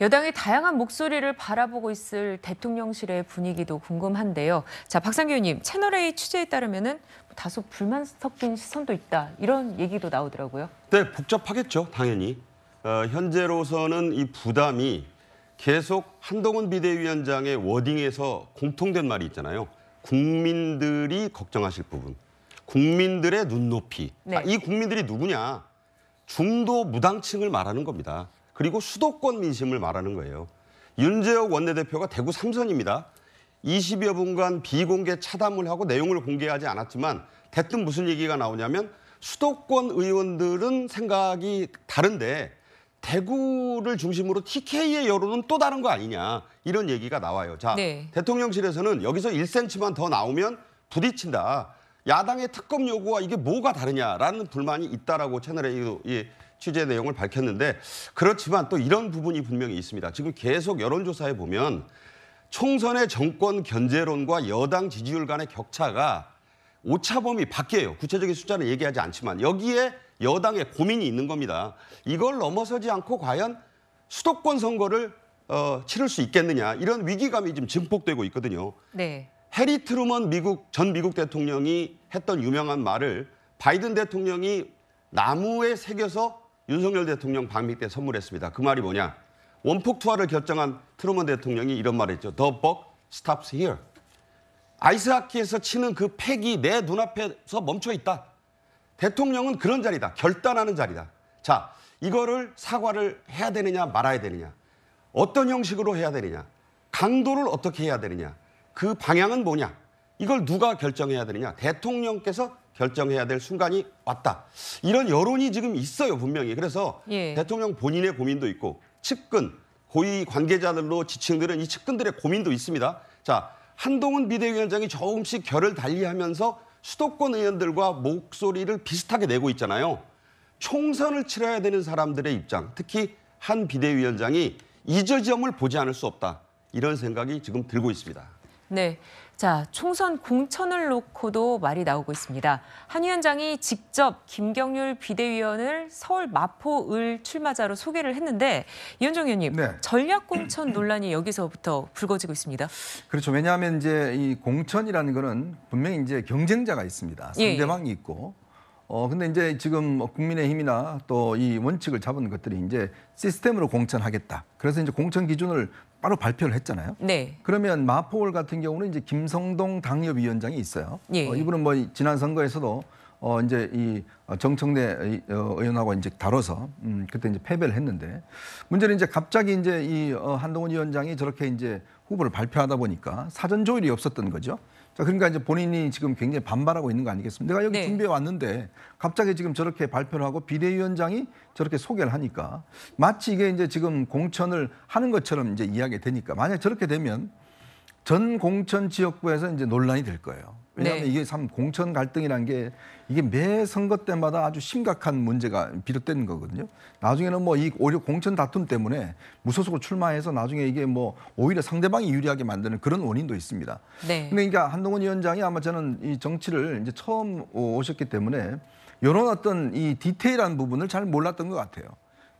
여당의 다양한 목소리를 바라보고 있을 대통령실의 분위기도 궁금한데요. 자, 박상규 의원님, 채널A 취재에 따르면 뭐 다소 불만 섞인 시선도 있다. 이런 얘기도 나오더라고요. 네, 복잡하겠죠, 당연히. 어, 현재로서는 이 부담이 계속 한동훈 비대위원장의 워딩에서 공통된 말이 있잖아요. 국민들이 걱정하실 부분, 국민들의 눈높이. 아, 네. 아, 이 국민들이 누구냐? 중도 무당층을 말하는 겁니다. 그리고 수도권 민심을 말하는 거예요. 윤재혁 원내대표가 대구 삼선입니다. 20여 분간 비공개 차담을 하고 내용을 공개하지 않았지만 대뜸 무슨 얘기가 나오냐면 수도권 의원들은 생각이 다른데 대구를 중심으로 TK의 여론은 또 다른 거 아니냐 이런 얘기가 나와요. 자 네. 대통령실에서는 여기서 1cm만 더 나오면 부딪힌다. 야당의 특검 요구와 이게 뭐가 다르냐라는 불만이 있다라고 채널에 예, 취재 내용을 밝혔는데 그렇지만 또 이런 부분이 분명히 있습니다. 지금 계속 여론조사에 보면 총선의 정권 견제론과 여당 지지율 간의 격차가 오차범위 밖이에요. 구체적인 숫자는 얘기하지 않지만 여기에 여당의 고민이 있는 겁니다. 이걸 넘어서지 않고 과연 수도권 선거를 어, 치를 수 있겠느냐 이런 위기감이 지금 증폭되고 있거든요. 네. 해리 트루먼 미국 전 미국 대통령이 했던 유명한 말을 바이든 대통령이 나무에 새겨서 윤석열 대통령 방미 때 선물했습니다. 그 말이 뭐냐? 원폭 투하를 결정한 트루먼 대통령이 이런 말했죠. The buck stops here. 아이스하키에서 치는 그 팩이 내 눈앞에서 멈춰 있다. 대통령은 그런 자리다. 결단하는 자리다. 자, 이거를 사과를 해야 되느냐 말아야 되느냐. 어떤 형식으로 해야 되느냐. 강도를 어떻게 해야 되느냐. 그 방향은 뭐냐. 이걸 누가 결정해야 되느냐. 대통령께서 결정해야 될 순간이 왔다. 이런 여론이 지금 있어요, 분명히. 그래서 예. 대통령 본인의 고민도 있고 측근, 고위 관계자들로 지칭되는 이 측근들의 고민도 있습니다. 자, 한동훈 비대위원장이 조금씩 결을 달리하면서 수도권 의원들과 목소리를 비슷하게 내고 있잖아요. 총선을 치러야 되는 사람들의 입장, 특히 한 비대위원장이 이저 점을 보지 않을 수 없다. 이런 생각이 지금 들고 있습니다. 네. 자, 총선 공천을 놓고도 말이 나오고 있습니다. 한 위원장이 직접 김경률 비대위원을 서울 마포을 출마자로 소개를 했는데 이현정 의원님, 네. 전략 공천 논란이 여기서부터 불거지고 있습니다. 그렇죠. 왜냐하면 이제 이 공천이라는 거는 분명히 이제 경쟁자가 있습니다. 상대방이 예, 예. 있고 어 근데 이제 지금 뭐 국민의힘이나 또 이 원칙을 잡은 것들이 이제 시스템으로 공천하겠다. 그래서 이제 공천 기준을 바로 발표를 했잖아요. 네. 그러면 마포울 같은 경우는 이제 김성동 당협위원장이 있어요. 예. 어, 이분은 뭐 지난 선거에서도 어 이제 이 어, 정청래 어, 의원하고 이제 다뤄서 음 그때 이제 패배를 했는데 문제는 이제 갑자기 이제 이 어, 한동훈 위원장이 저렇게 이제 후보를 발표하다 보니까 사전 조율이 없었던 거죠. 자, 그러니까 이제 본인이 지금 굉장히 반발하고 있는 거 아니겠습니까? 내가 여기 네. 준비해 왔는데 갑자기 지금 저렇게 발표를 하고 비대위원장이 저렇게 소개를 하니까 마치 이게 이제 지금 공천을 하는 것처럼 이제 이야기 되니까 만약 저렇게 되면 전 공천 지역구에서 이제 논란이 될 거예요. 왜냐하면 네. 이게 참 공천 갈등이라는 게 이게 매 선거 때마다 아주 심각한 문제가 비롯된 거거든요. 나중에는 뭐 이 오히려 공천 다툼 때문에 무소속으로 출마해서 나중에 이게 뭐 오히려 상대방이 유리하게 만드는 그런 원인도 있습니다. 네. 그러니까 한동훈 위원장이 아마 저는 이 정치를 이제 처음 오셨기 때문에 이런 어떤 이 디테일한 부분을 잘 몰랐던 것 같아요.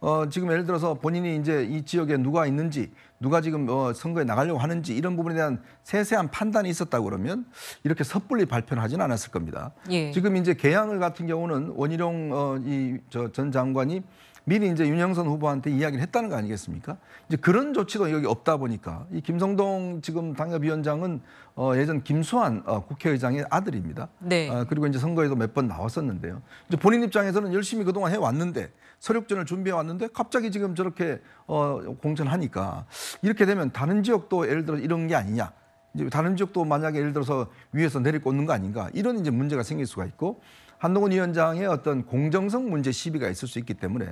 어, 지금 예를 들어서 본인이 이제 이 지역에 누가 있는지 누가 지금 어, 선거에 나가려고 하는지 이런 부분에 대한 세세한 판단이 있었다고 그러면 이렇게 섣불리 발표는 하진 않았을 겁니다. 예. 지금 이제 개항을 같은 경우는 원희룡 어, 이전 장관이 미리 이제 윤영선 후보한테 이야기를 했다는 거 아니겠습니까? 이제 그런 조치도 여기 없다 보니까 이 김성동 지금 당협위원장은 어, 예전 김수환 어, 국회의장의 아들입니다. 네. 어, 그리고 이제 선거에도 몇 번 나왔었는데요. 이제 본인 입장에서는 열심히 그동안 해왔는데 서력전을 준비해 왔는데 갑자기 지금 저렇게 어, 공천하니까 이렇게 되면 다른 지역도 예를 들어 이런 게 아니냐. 이제 다른 지역도 만약에 예를 들어서 위에서 내리꽂는 거 아닌가 이런 이제 문제가 생길 수가 있고 한동훈 위원장의 어떤 공정성 문제 시비가 있을 수 있기 때문에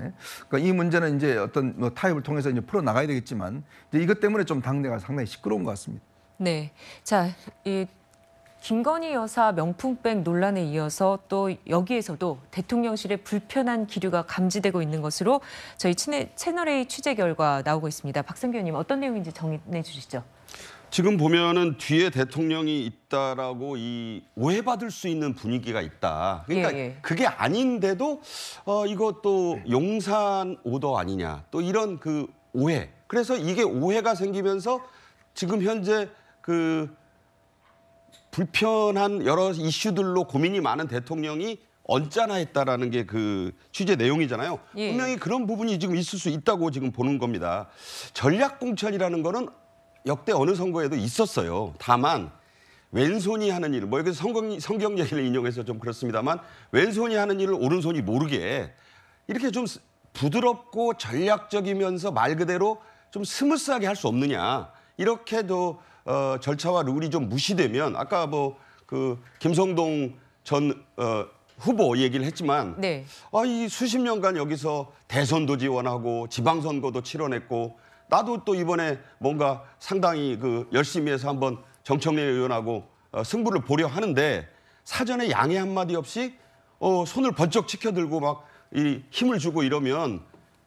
그러니까 이 문제는 이제 어떤 뭐 타협을 통해서 이제 풀어 나가야 되겠지만 이제 이것 때문에 좀 당내가 상당히 시끄러운 것 같습니다. 네, 자이 김건희 여사 명품백 논란에 이어서 또 여기에서도 대통령실의 불편한 기류가 감지되고 있는 것으로 저희 채널A 취재 결과 나오고 있습니다. 박성규 의원님 어떤 내용인지 정리해 주시죠. 지금 보면은 뒤에 대통령이 있다라고 이 오해받을 수 있는 분위기가 있다. 그러니까 예, 예. 그게 아닌데도 어 이것도 용산 오더 아니냐. 또 이런 그 오해. 그래서 이게 오해가 생기면서 지금 현재 그 불편한 여러 이슈들로 고민이 많은 대통령이 언짢아 했다라는 게 그 취재 내용이잖아요. 예. 분명히 그런 부분이 지금 있을 수 있다고 지금 보는 겁니다. 전략 공천이라는 거는 역대 어느 선거에도 있었어요. 다만 왼손이 하는 일, 뭐 여기서 성경, 성경 얘기를 인용해서 좀 그렇습니다만 왼손이 하는 일을 오른손이 모르게 이렇게 좀 부드럽고 전략적이면서 말 그대로 좀 스무스하게 할 수 없느냐 이렇게도 어, 절차와 룰이 좀 무시되면 아까 뭐 그 김성동 전 어, 후보 얘기를 했지만 네. 아, 이 수십 년간 여기서 대선도 지원하고 지방선거도 치러냈고 나도 또 이번에 뭔가 상당히 그 열심히 해서 한번 정청래 의원하고 어, 승부를 보려 하는데 사전에 양해 한마디 없이 어, 손을 번쩍 치켜들고 막 이 힘을 주고 이러면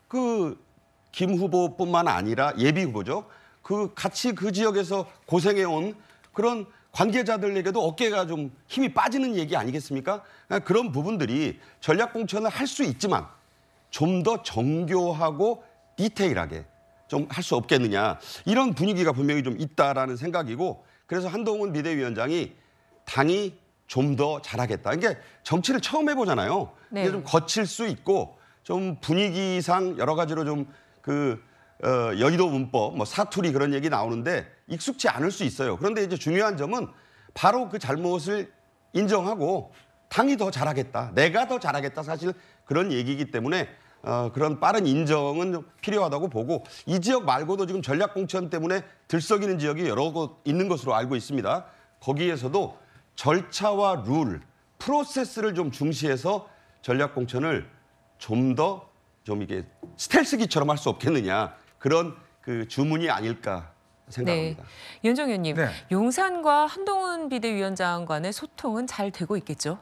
그 김 후보뿐만 아니라 예비 후보죠. 그 같이 그 지역에서 고생해 온 그런 관계자들에게도 어깨가 좀 힘이 빠지는 얘기 아니겠습니까? 그러니까 그런 부분들이 전략 공천을 할 수 있지만 좀 더 정교하고 디테일하게 좀할수 없겠느냐 이런 분위기가 분명히 좀 있다라는 생각이고 그래서 한동훈 비대위원장이 당이 좀 더 잘하겠다. 이게 그러니까 정치를 처음 해보잖아요. 네. 이게 좀 거칠 수 있고 좀 분위기상 여러 가지로 좀그 어, 여의도 문법, 뭐 사투리 그런 얘기 나오는데 익숙치 않을 수 있어요. 그런데 이제 중요한 점은 바로 그 잘못을 인정하고 당이 더 잘하겠다, 내가 더 잘하겠다 사실 그런 얘기이기 때문에 어, 그런 빠른 인정은 필요하다고 보고 이 지역 말고도 지금 전략공천 때문에 들썩이는 지역이 여러 곳 있는 것으로 알고 있습니다. 거기에서도 절차와 룰, 프로세스를 좀 중시해서 전략공천을 좀 더좀 좀 이게 스텔스기처럼 할 수 없겠느냐 그런 그 주문이 아닐까 생각합니다. 네. 윤정현님, 네. 용산과 한동훈 비대위원장 간의 소통은 잘 되고 있겠죠?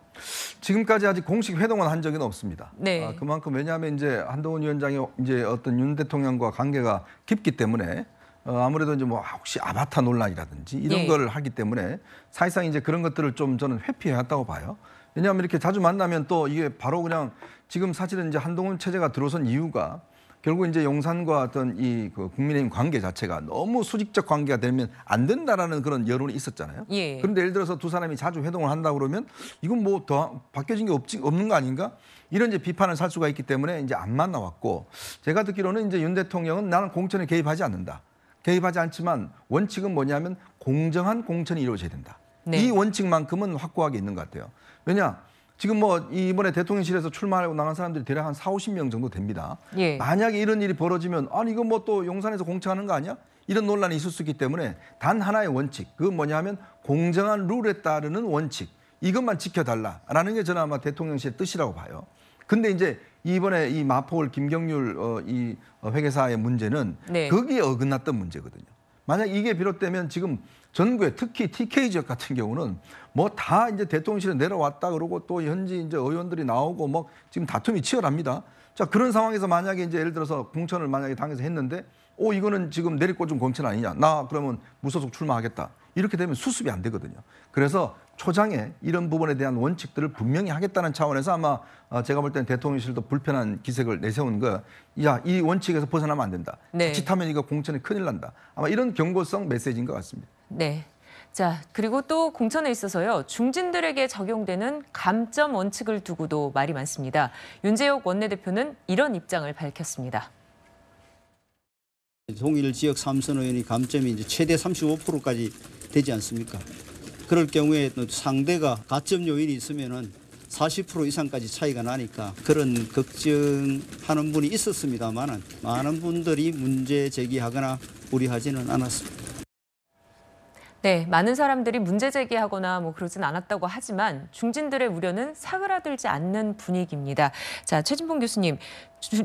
지금까지 아직 공식 회동은 한 적은 없습니다. 네. 아, 그만큼 왜냐하면 이제 한동훈 위원장이 이제 어떤 윤 대통령과 관계가 깊기 때문에 어, 아무래도 이제 뭐 아, 혹시 아바타 논란이라든지 이런 예. 네. 걸 하기 때문에 사실상 이제 그런 것들을 좀 저는 회피해 왔다고 봐요. 왜냐하면 이렇게 자주 만나면 또 이게 바로 그냥 지금 사실은 이제 한동훈 체제가 들어선 이유가 결국 이제 용산과 어떤 이 그 국민의힘 관계 자체가 너무 수직적 관계가 되면 안 된다라는 그런 여론이 있었잖아요. 예. 그런데 예를 들어서 두 사람이 자주 회동을 한다 그러면 이건 뭐 더 바뀌어진 게 없지, 없는 거 아닌가? 이런 이제 비판을 살 수가 있기 때문에 이제 안 만나왔고 제가 듣기로는 이제 윤 대통령은 나는 공천에 개입하지 않는다. 개입하지 않지만 원칙은 뭐냐면 공정한 공천이 이루어져야 된다. 네. 이 원칙만큼은 확고하게 있는 것 같아요. 왜냐? 지금 뭐 이번에 대통령실에서 출마하고 나간 사람들이 대략 한 4, 50명 정도 됩니다. 예. 만약에 이런 일이 벌어지면 아니 이거 뭐 또 용산에서 공천하는 거 아니야? 이런 논란이 있을 수 있기 때문에 단 하나의 원칙, 그건 뭐냐 하면 공정한 룰에 따르는 원칙. 이것만 지켜달라라는 게 저는 아마 대통령실의 뜻이라고 봐요. 근데 이제 이번에 이 마포울 김경률 어, 이 회계사의 문제는 네. 거기에 어긋났던 문제거든요. 만약 이게 비롯되면 지금 전국에 특히 TK 지역 같은 경우는 뭐 다 이제 대통령실에 내려왔다 그러고 또 현지 이제 의원들이 나오고 뭐 지금 다툼이 치열합니다. 자, 그런 상황에서 만약에 이제 예를 들어서 공천을 만약에 당해서 했는데 오, 이거는 지금 내리꽂은 공천 아니냐. 나 그러면 무소속 출마하겠다. 이렇게 되면 수습이 안 되거든요. 그래서 초장에 이런 부분에 대한 원칙들을 분명히 하겠다는 차원에서 아마 어, 제가 볼 때는 대통령실도 불편한 기색을 내세운 거. 야, 이 원칙에서 벗어나면 안 된다. 네. 자칫하면 이거 공천에 큰일 난다. 아마 이런 경고성 메시지인 것 같습니다. 네. 자, 그리고 또 공천에 있어서요. 중진들에게 적용되는 감점 원칙을 두고도 말이 많습니다. 윤재욱 원내대표는 이런 입장을 밝혔습니다. 동일 지역 삼선 의원이 감점이 이제 최대 35%까지 되지 않습니까? 그럴 경우에 상대가 가점 요인이 있으면은 40% 이상까지 차이가 나니까 그런 걱정하는 분이 있었습니다만은 많은 분들이 문제 제기하거나 우려하지는 않았습니다. 네, 많은 사람들이 문제 제기하거나 뭐 그러진 않았다고 하지만 중진들의 우려는 사그라들지 않는 분위기입니다. 자, 최진봉 교수님,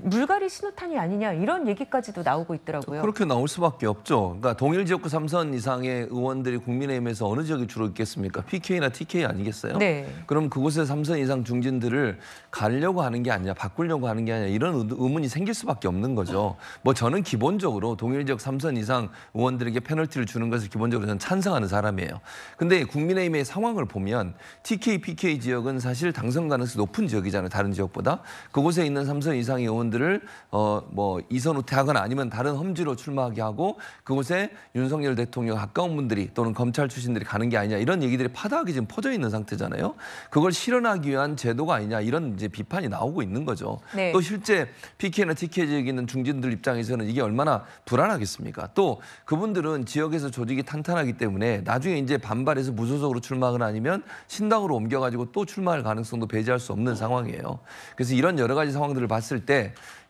물갈이 신호탄이 아니냐 이런 얘기까지도 나오고 있더라고요. 그렇게 나올 수밖에 없죠. 그러니까 동일 지역구 3선 이상의 의원들이 국민의힘에서 어느 지역이 주로 있겠습니까? PK나 TK 아니겠어요? 네. 그럼 그곳에 3선 이상 중진들을 가려고 하는 게 아니냐, 바꾸려고 하는 게 아니냐 이런 의문이 생길 수밖에 없는 거죠. 뭐 저는 기본적으로 동일 지역 3선 이상 의원들에게 페널티를 주는 것을 기본적으로 저는 찬성하는 사람이에요. 근데 국민의힘의 상황을 보면 TK, PK 지역은 사실 당선 가능성이 높은 지역이잖아요. 다른 지역보다. 그곳에 있는 3선 이상의 의원들을 어 뭐 이선 우퇴하거나 아니면 다른 험지로 출마하게 하고 그곳에 윤석열 대통령 가까운 분들이 또는 검찰 출신들이 가는 게 아니냐 이런 얘기들이 파다하게 지금 퍼져 있는 상태잖아요. 그걸 실현하기 위한 제도가 아니냐 이런 이제 비판이 나오고 있는 거죠. 네. 또 실제 PK나 TK 지역에 있는 중진들 입장에서는 이게 얼마나 불안하겠습니까? 또 그분들은 지역에서 조직이 탄탄하기 때문에 나중에 이제 반발해서 무소속으로 출마하거나 아니면 신당으로 옮겨가지고 또 출마할 가능성도 배제할 수 없는 상황이에요. 그래서 이런 여러 가지 상황들을 봤을 때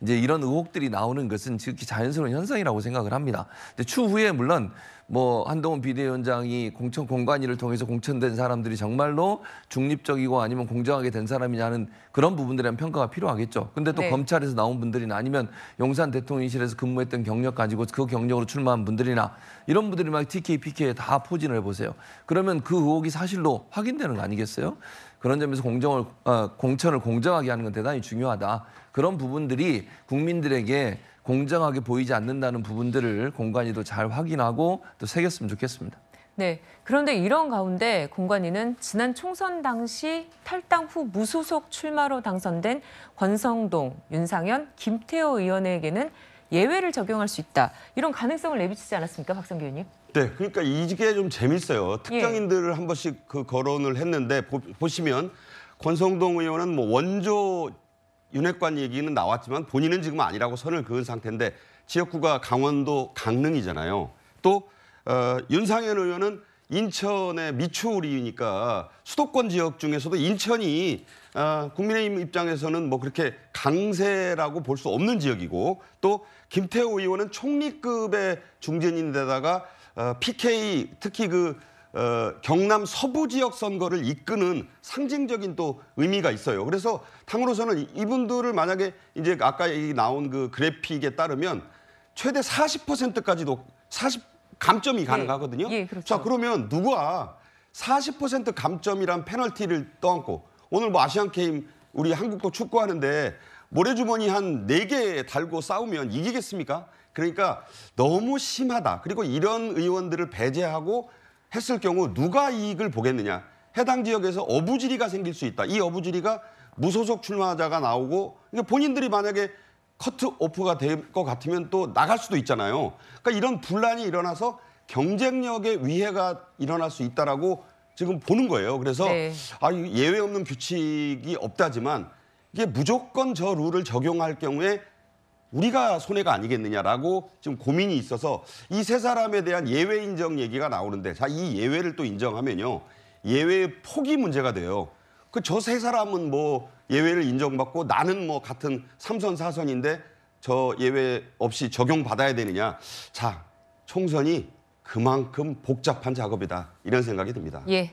이제 이런 의혹들이 나오는 것은 지극히 자연스러운 현상이라고 생각을 합니다. 추후에 물론 뭐 한동훈 비대위원장이 공천 공관위를 통해서 공천된 사람들이 정말로 중립적이고 아니면 공정하게 된 사람이냐는 그런 부분들에 대한 평가가 필요하겠죠. 근데 또 네. 검찰에서 나온 분들이나 아니면 용산 대통령실에서 근무했던 경력 가지고 그 경력으로 출마한 분들이나 이런 분들이 막 TK, PK에 다 포진을 해보세요. 그러면 그 의혹이 사실로 확인되는 거 아니겠어요? 그런 점에서 공정을 어, 공천을 공정하게 하는 건 대단히 중요하다. 그런 부분들이 국민들에게 공정하게 보이지 않는다는 부분들을 공관위도 잘 확인하고 또 새겼으면 좋겠습니다. 네. 그런데 이런 가운데 공관위는 지난 총선 당시 탈당 후 무소속 출마로 당선된 권성동, 윤상현, 김태호 의원에게는 예외를 적용할 수 있다. 이런 가능성을 내비치지 않았습니까, 박성규 의원님? 네, 그러니까 이게 좀 재밌어요. 특정인들을 예. 한 번씩 그 거론을 했는데 보, 보 시면 권성동 의원은 뭐 원조 윤핵관 얘기는 나왔지만 본인은 지금 아니라고 선을 그은 상태인데 지역구가 강원도 강릉이잖아요. 또 어, 윤상현 의원은 인천의 미추홀이니까 수도권 지역 중에서도 인천이 어, 국민의힘 입장에서는 뭐 그렇게 강세라고 볼 수 없는 지역이고 또 김태호 의원은 총리급의 중진인데다가 어, PK 특히 그 어, 경남 서부 지역 선거를 이끄는 상징적인 또 의미가 있어요. 그래서 당으로서는 이분들을 만약에 이제 아까 나온 그 그래픽에 따르면 최대 40%까지도 40 감점이 예. 가능하거든요. 예, 예, 그렇죠. 자 그러면 누가 40% 감점이란 페널티를 떠안고 오늘 뭐 아시안 게임 우리 한국도 축구하는데 모래주머니 한 네 개 달고 싸우면 이기겠습니까? 그러니까 너무 심하다. 그리고 이런 의원들을 배제하고 했을 경우 누가 이익을 보겠느냐. 해당 지역에서 어부지리가 생길 수 있다. 이 어부지리가 무소속 출마자가 나오고 그러니까 본인들이 만약에 커트 오프가 될 것 같으면 또 나갈 수도 있잖아요. 그러니까 이런 분란이 일어나서 경쟁력에 위해가 일어날 수 있다라고 지금 보는 거예요. 그래서 네. 아 예외 없는 규칙이 없다지만 이게 무조건 저 룰을 적용할 경우에 우리가 손해가 아니겠느냐라고 지금 고민이 있어서 이 세 사람에 대한 예외 인정 얘기가 나오는데 자, 이 예외를 또 인정하면요. 예외의 폭이 문제가 돼요. 그 저 세 사람은 뭐 예외를 인정받고 나는 뭐 같은 삼선사선인데저 예외 없이 적용받아야 되느냐. 자, 총선이 그만큼 복잡한 작업이다. 이런 생각이 듭니다. 예.